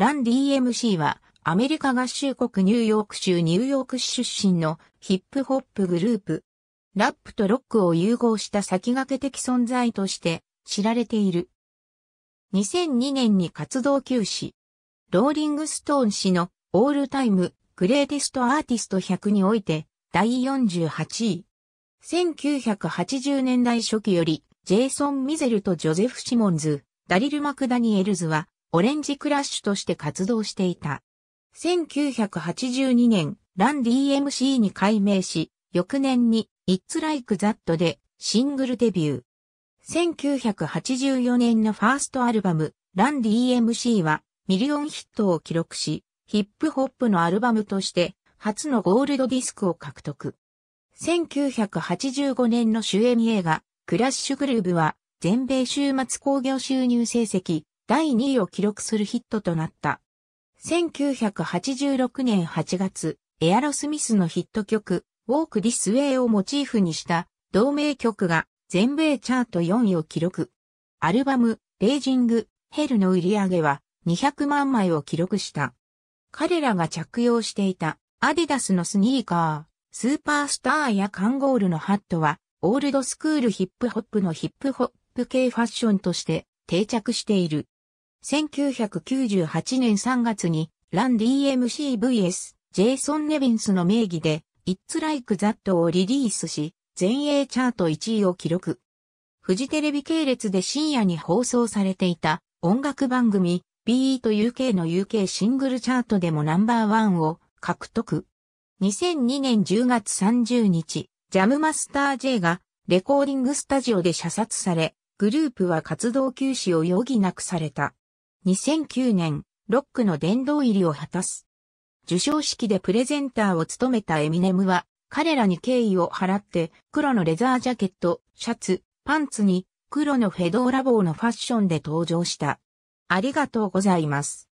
ラン DMC はアメリカ合衆国ニューヨーク州ニューヨーク市出身のヒップホップグループ。ラップとロックを融合した先駆け的存在として知られている。2002年に活動休止。ローリングストーン氏のオールタイムグレーテストアーティスト100において第48位。1980年代初期よりジェイソン・ミゼルとジョゼフ・シモンズ、ダリル・マクダニエルズはオレンジクラッシュとして活動していた。1982年、ランディ m c に改名し、翌年に It's Like That でシングルデビュー。1984年のファーストアルバム、ランディ m c はミリオンヒットを記録し、ヒップホップのアルバムとして初のゴールドディスクを獲得。1985年の主演映画、クラッシュグルーブは全米週末興行収入成績第2位を記録するヒットとなった。1986年8月、エアロスミスのヒット曲、ウォーク・ディス・ウェイをモチーフにした同名曲が全米チャート4位を記録。アルバム、レイジング・ヘルの売り上げは200万枚を記録した。彼らが着用していたアディダスのスニーカー、スーパースターやカンゴールのハットは、オールドスクールヒップホップのヒップホップ系ファッションとして定着している。1998年3月に、ラン DMCVS、ジェイソン・ネビンスの名義で、It's Like That をリリースし、全英チャート1位を記録。フジテレビ系列で深夜に放送されていた音楽番組 BE と UK の UK シングルチャートでもナンバーワンを獲得。2002年10月30日、ジャムマスター J がレコーディングスタジオで射殺され、グループは活動休止を余儀なくされた。2009年、ロックの殿堂入りを果たす。受賞式でプレゼンターを務めたエミネムは、彼らに敬意を払って、黒のレザージャケット、シャツ、パンツに、黒のフェドーラ帽のファッションで登場した。ありがとうございます。